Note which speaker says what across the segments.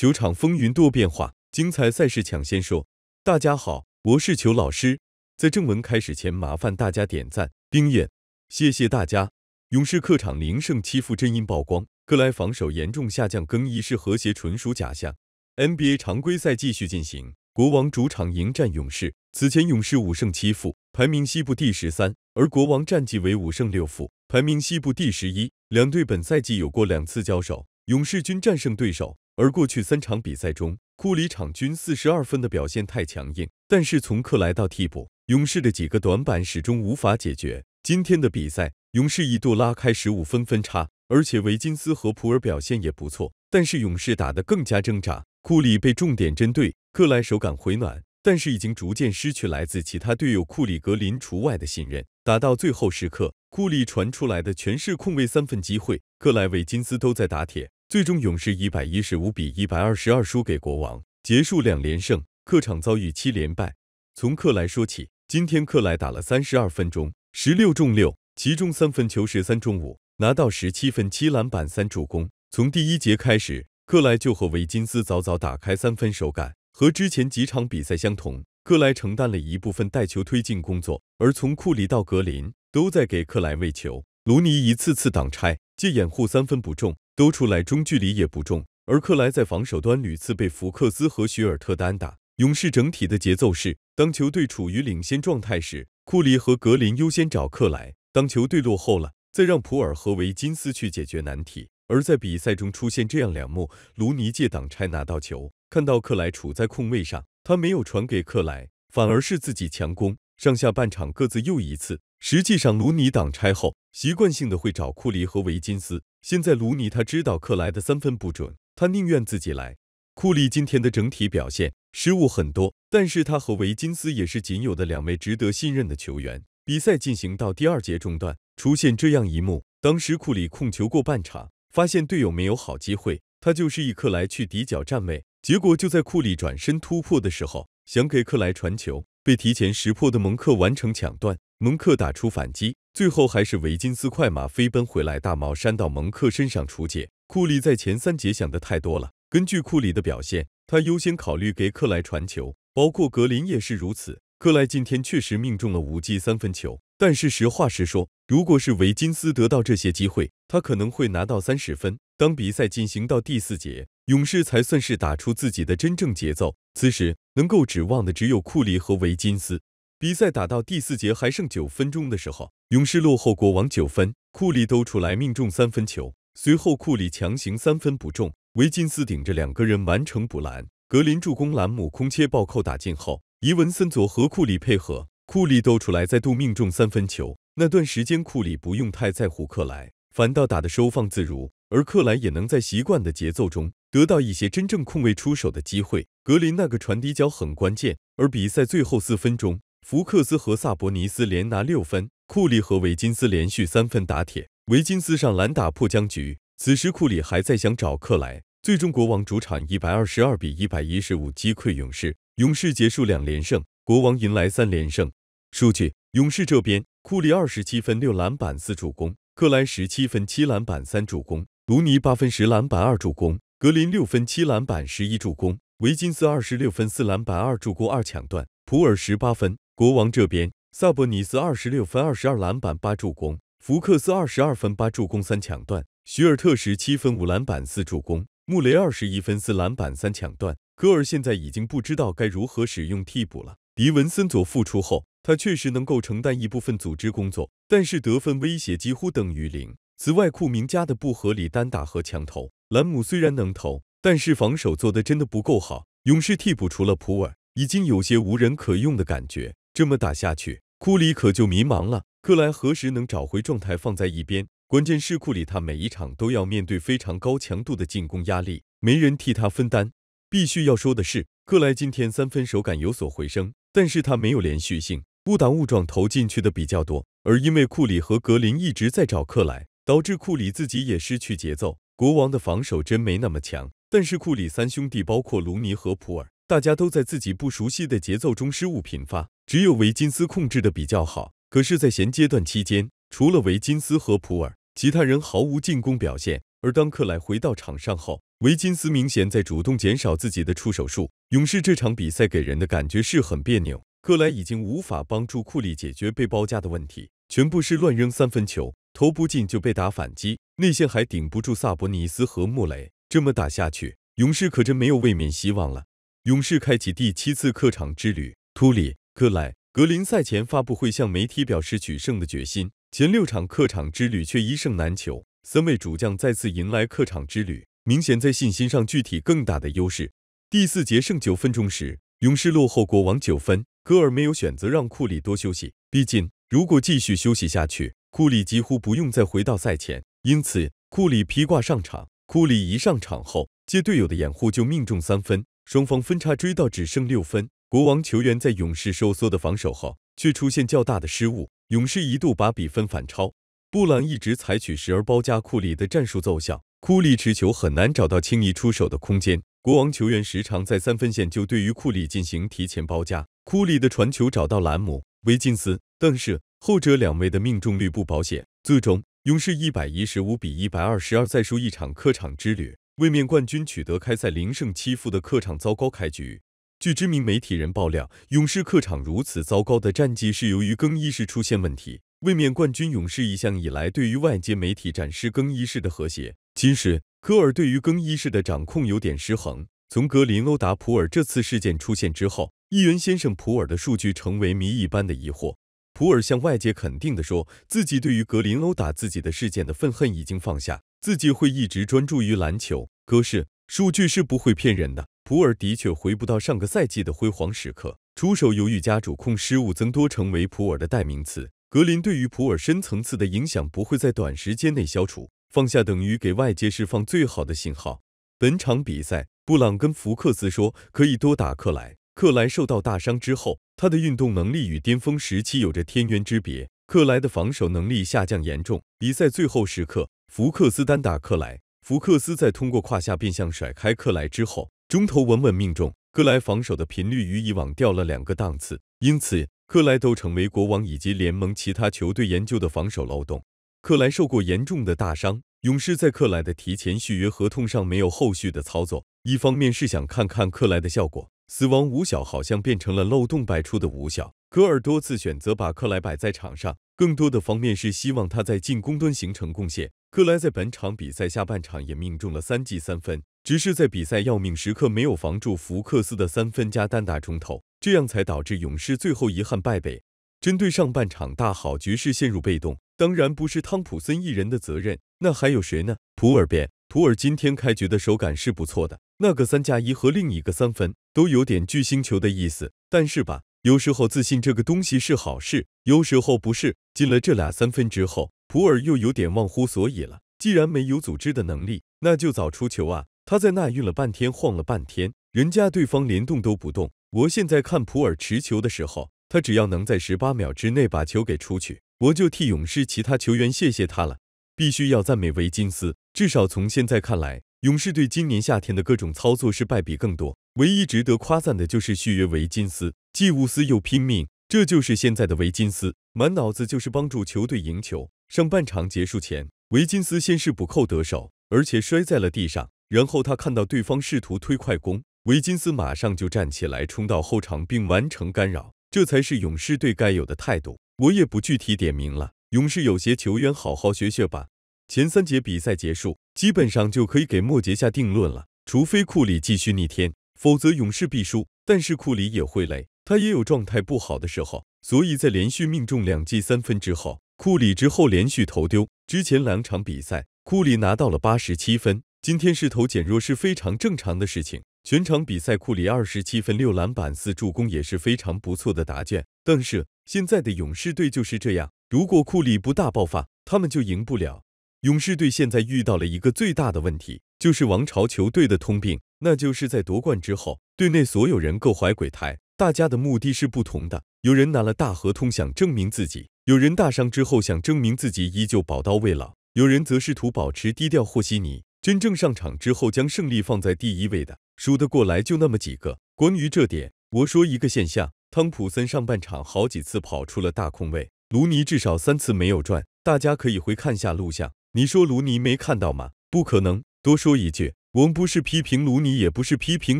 Speaker 1: 球场风云多变化，精彩赛事抢先说。大家好，我是球老师。在正文开始前，麻烦大家点赞、订阅，谢谢大家。勇士客场零胜七负，真因曝光，克莱防守严重下降，更衣室和谐纯属假象。NBA 常规赛继续进行，国王主场迎战勇士。此前，勇士五胜七负，排名西部第十三；而国王战绩为五胜六负，排名西部第十一。两队本赛季有过两次交手，勇士均战胜对手。而过去三场比赛中，库里场均四十二分的表现太强硬，但是从克莱到替补，勇士的几个短板始终无法解决。今天的比赛，勇士一度拉开十五分分差，而且维金斯和普尔表现也不错，但是勇士打得更加挣扎，库里被重点针对，克莱手感回暖，但是已经逐渐失去来自其他队友库里、格林除外的信任。打到最后时刻，库里传出来的全是空位三分机会，克莱、维金斯都在打铁。最终勇士一百一十五比一百二十二输给国王，结束两连胜，客场遭遇七连败。从克莱说起，今天克莱打了三十二分钟，十六中六，其中三分球十三中五，拿到十七分、七篮板、三助攻。从第一节开始，克莱就和维金斯早早打开三分手感，和之前几场比赛相同，克莱承担了一部分带球推进工作，而从库里到格林都在给克莱喂球，卢尼一次次挡拆，借掩护三分不中。都出来，中距离也不中。而克莱在防守端屡次被福克斯和许尔特单打。勇士整体的节奏是：当球队处于领先状态时，库里和格林优先找克莱；当球队落后了，再让普尔和维金斯去解决难题。而在比赛中出现这样两幕：卢尼借挡拆拿到球，看到克莱处在空位上，他没有传给克莱，反而是自己强攻。上下半场各自又一次。实际上，卢尼挡拆后习惯性的会找库里和维金斯。现在卢尼他知道克莱的三分不准，他宁愿自己来。库里今天的整体表现失误很多，但是他和维金斯也是仅有的两位值得信任的球员。比赛进行到第二节中段，出现这样一幕：当时库里控球过半场，发现队友没有好机会，他就是意克莱去底角站位。结果就在库里转身突破的时候，想给克莱传球，被提前识破的蒙克完成抢断。蒙克打出反击，最后还是维金斯快马飞奔回来，大帽扇到蒙克身上处解。库里在前三节想的太多了，根据库里的表现，他优先考虑给克莱传球，包括格林也是如此。克莱今天确实命中了五记三分球，但是实话实说，如果是维金斯得到这些机会，他可能会拿到三十分。当比赛进行到第四节，勇士才算是打出自己的真正节奏，此时能够指望的只有库里和维金斯。比赛打到第四节还剩九分钟的时候，勇士落后国王九分，库里兜出来命中三分球，随后库里强行三分不中，维金斯顶着两个人完成补篮，格林助攻兰姆空切暴扣打进后，伊文森佐和库里配合，库里兜出来再度命中三分球。那段时间库里不用太在乎克莱，反倒打得收放自如，而克莱也能在习惯的节奏中得到一些真正控卫出手的机会。格林那个传底角很关键，而比赛最后四分钟。福克斯和萨博尼斯连拿六分，库里和维金斯连续三分打铁，维金斯上篮打破僵局。此时库里还在想找克莱，最终国王主场一百二十二比一百一十五击溃勇士，勇士结束两连胜，国王迎来三连胜。数据：勇士这边，库里二十七分六篮板四助攻，克莱十七分七篮板三助攻，卢尼八分十篮板二助攻，格林六分七篮板十一助攻，维金斯二十六分四篮板二助攻二抢断，普尔十八分。国王这边，萨博尼斯二十六分二十二篮板八助攻，福克斯二十二分八助攻三抢断，徐尔特十七分五篮板四助攻，穆雷二十一分四篮板三抢断。戈尔现在已经不知道该如何使用替补了。迪文森佐复出后，他确实能够承担一部分组织工作，但是得分威胁几乎等于零。此外，库明加的不合理单打和抢投，兰姆虽然能投，但是防守做的真的不够好。勇士替补除了普尔，已经有些无人可用的感觉。这么打下去，库里可就迷茫了。克莱何时能找回状态，放在一边。关键是库里，他每一场都要面对非常高强度的进攻压力，没人替他分担。必须要说的是，克莱今天三分手感有所回升，但是他没有连续性，误打误撞投进去的比较多。而因为库里和格林一直在找克莱，导致库里自己也失去节奏。国王的防守真没那么强，但是库里三兄弟，包括卢尼和普尔，大家都在自己不熟悉的节奏中失误频发。只有维金斯控制的比较好，可是，在衔接段期间，除了维金斯和普尔，其他人毫无进攻表现。而当克莱回到场上后，维金斯明显在主动减少自己的出手数。勇士这场比赛给人的感觉是很别扭，克莱已经无法帮助库里解决被包夹的问题，全部是乱扔三分球，投不进就被打反击，内线还顶不住萨博尼斯和穆雷。这么打下去，勇士可真没有卫冕希望了。勇士开启第七次客场之旅，图里。克莱格林赛前发布会向媒体表示取胜的决心，前六场客场之旅却一胜难求，三位主将再次迎来客场之旅，明显在信心上具体更大的优势。第四节剩九分钟时，勇士落后国王九分，戈尔没有选择让库里多休息，毕竟如果继续休息下去，库里几乎不用再回到赛前，因此库里披挂上场。库里一上场后，接队友的掩护就命中三分，双方分差追到只剩六分。国王球员在勇士收缩的防守后，却出现较大的失误。勇士一度把比分反超。布朗一直采取时而包夹库里的战术奏效，库里持球很难找到轻易出手的空间。国王球员时常在三分线就对于库里进行提前包夹，库里的传球找到兰姆、维金斯，但是后者两位的命中率不保险。最终，勇士一百一十五比一百二十二再输一场客场之旅，卫冕冠军取得开赛零胜七负的客场糟糕开局。据知名媒体人爆料，勇士客场如此糟糕的战绩是由于更衣室出现问题。卫冕冠军勇士一向以来对于外界媒体展示更衣室的和谐，今时科尔对于更衣室的掌控有点失衡。从格林殴打普尔这次事件出现之后，议员先生普尔的数据成为谜一般的疑惑。普尔向外界肯定地说自己对于格林殴打自己的事件的愤恨已经放下，自己会一直专注于篮球。可是数据是不会骗人的。普尔的确回不到上个赛季的辉煌时刻，出手犹豫加主控失误增多，成为普尔的代名词。格林对于普尔深层次的影响不会在短时间内消除，放下等于给外界释放最好的信号。本场比赛，布朗跟福克斯说可以多打克莱，克莱受到大伤之后，他的运动能力与巅峰时期有着天渊之别，克莱的防守能力下降严重。比赛最后时刻，福克斯单打克莱，福克斯在通过胯下变向甩开克莱之后。中投稳稳命中，克莱防守的频率与以往掉了两个档次，因此克莱都成为国王以及联盟其他球队研究的防守漏洞。克莱受过严重的大伤，勇士在克莱的提前续约合同上没有后续的操作，一方面是想看看克莱的效果，死亡五小好像变成了漏洞百出的五小。科尔多次选择把克莱摆在场上，更多的方面是希望他在进攻端形成贡献。克莱在本场比赛下半场也命中了三记三分，只是在比赛要命时刻没有防住福克斯的三分加单打中投，这样才导致勇士最后遗憾败北。针对上半场大好局势陷入被动，当然不是汤普森一人的责任，那还有谁呢？普尔变普尔今天开局的手感是不错的，那个三加一和另一个三分都有点巨星球的意思，但是吧，有时候自信这个东西是好事，有时候不是。进了这俩三分之后。普尔又有点忘乎所以了。既然没有组织的能力，那就早出球啊！他在那运了半天，晃了半天，人家对方连动都不动。我现在看普尔持球的时候，他只要能在十八秒之内把球给出去，我就替勇士其他球员谢谢他了。必须要赞美维金斯，至少从现在看来，勇士队今年夏天的各种操作失败比更多。唯一值得夸赞的就是续约维金斯，既无私又拼命。这就是现在的维金斯，满脑子就是帮助球队赢球。上半场结束前，维金斯先是补扣得手，而且摔在了地上。然后他看到对方试图推快攻，维金斯马上就站起来冲到后场并完成干扰，这才是勇士队该有的态度。我也不具体点名了，勇士有些球员好好学学吧。前三节比赛结束，基本上就可以给末节下定论了，除非库里继续逆天，否则勇士必输。但是库里也会累。他也有状态不好的时候，所以在连续命中两记三分之后，库里之后连续投丢。之前两场比赛，库里拿到了八十七分，今天势头减弱是非常正常的事情。全场比赛，库里二十七分、六篮板、四助攻，也是非常不错的答卷。但是现在的勇士队就是这样，如果库里不大爆发，他们就赢不了。勇士队现在遇到了一个最大的问题，就是王朝球队的通病，那就是在夺冠之后，队内所有人各怀鬼胎。大家的目的是不同的，有人拿了大合同想证明自己，有人大伤之后想证明自己依旧宝刀未老，有人则试图保持低调和稀泥。真正上场之后将胜利放在第一位的，输得过来就那么几个。关于这点，我说一个现象：汤普森上半场好几次跑出了大空位，卢尼至少三次没有转。大家可以回看下录像，你说卢尼没看到吗？不可能。多说一句，我们不是批评卢尼，也不是批评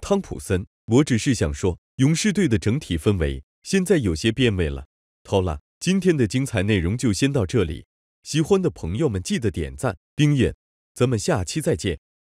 Speaker 1: 汤普森，我只是想说。勇士队的整体氛围现在有些变味了。好了，今天的精彩内容就先到这里。喜欢的朋友们记得点赞、订阅，咱们下期再见。